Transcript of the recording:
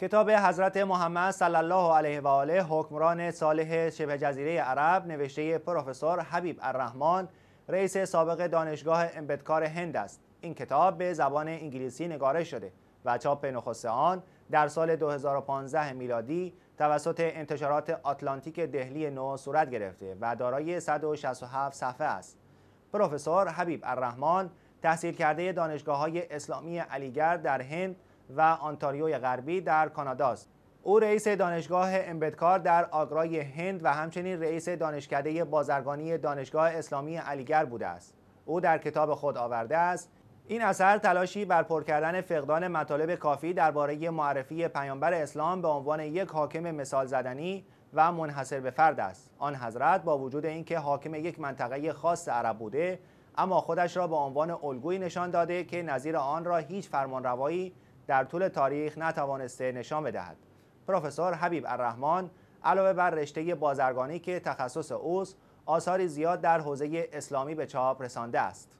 کتاب حضرت محمد صلی الله علیه و آله حکمران صالح شبه جزیره عرب نوشته پروفسور حبیب الرحمن رئیس سابق دانشگاه امبدکار هند است این کتاب به زبان انگلیسی نگارش شده و چاپ نخست آن در سال 2015 میلادی توسط انتشارات آتلانتیک دهلی نو صورت گرفته و دارای 167 صفحه است پروفسور حبیب الرحمن تحصیل کرده دانشگاه های اسلامی علیگرد در هند و آنتاریوی غربی در کانادا است. او رئیس دانشگاه امبدکار در آگرای هند و همچنین رئیس دانشکده بازرگانی دانشگاه اسلامی علیگر بوده است. او در کتاب خود آورده است این اثر تلاشی بر پر کردن فقدان مطالب کافی درباره معرفی پیامبر اسلام به عنوان یک حاکم مثال زدنی و منحصر به فرد است آن حضرت با وجود اینکه حاکم یک منطقه خاص عرب بوده اما خودش را به عنوان الگویی نشان داده که نظیر آن را هیچ فرمانروایی در طول تاریخ نتوانسته نشان بدهد پروفسور حبیب الرحمن علاوه بر رشته بازرگانی که تخصص اوست آثاری زیاد در حوزه اسلامی به چاپ رسانده است